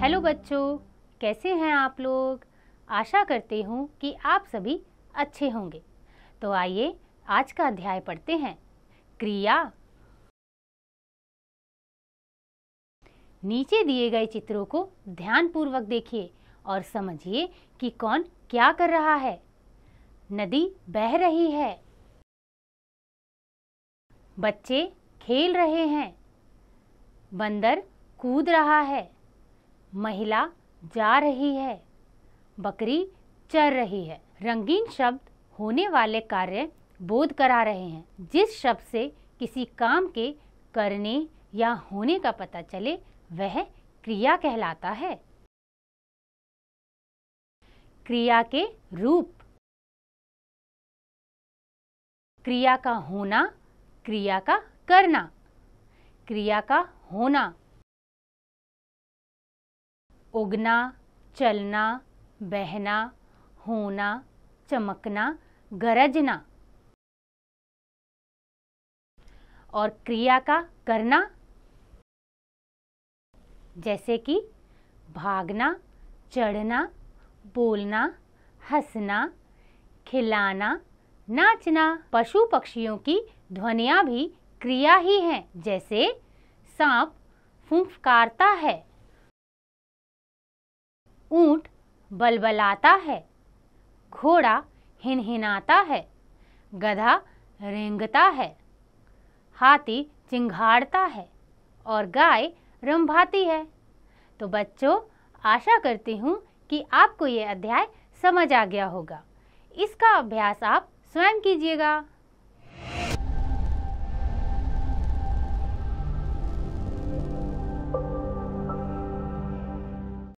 Hello बच्चों कैसे हैं आप लोग आशा करती हूँ कि आप सभी अच्छे होंगे तो आइए आज का अध्याय पढ़ते हैं क्रिया नीचे दिए गए चित्रों को ध्यानपूर्वक देखिए और समझिए कि कौन क्या कर रहा है नदी बह रही है बच्चे खेल रहे हैं बंदर कूद रहा है महिला जा रही है बकरी चर रही है रंगीन शब्द होने वाले कार्य बोध करा रहे हैं जिस शब्द से किसी काम के करने या होने का पता चले वह क्रिया कहलाता है क्रिया के रूप क्रिया का होना क्रिया का करना क्रिया का होना उगना चलना बहना होना चमकना गरजना और क्रिया का करना जैसे कि भागना चढ़ना बोलना हंसना खिलाना नाचना पशु पक्षियों की ध्वनियाँ भी क्रिया ही हैं जैसे सांप फूंफकारता है ऊंट बलबलाता है घोड़ा हिनहिनाता है गधा रेंगता है हाथी चिंघाड़ता है और गाय रंभाती है तो बच्चों आशा करती हूँ कि आपको ये अध्याय समझ आ गया होगा इसका अभ्यास आप स्वयं कीजिएगा Thank you.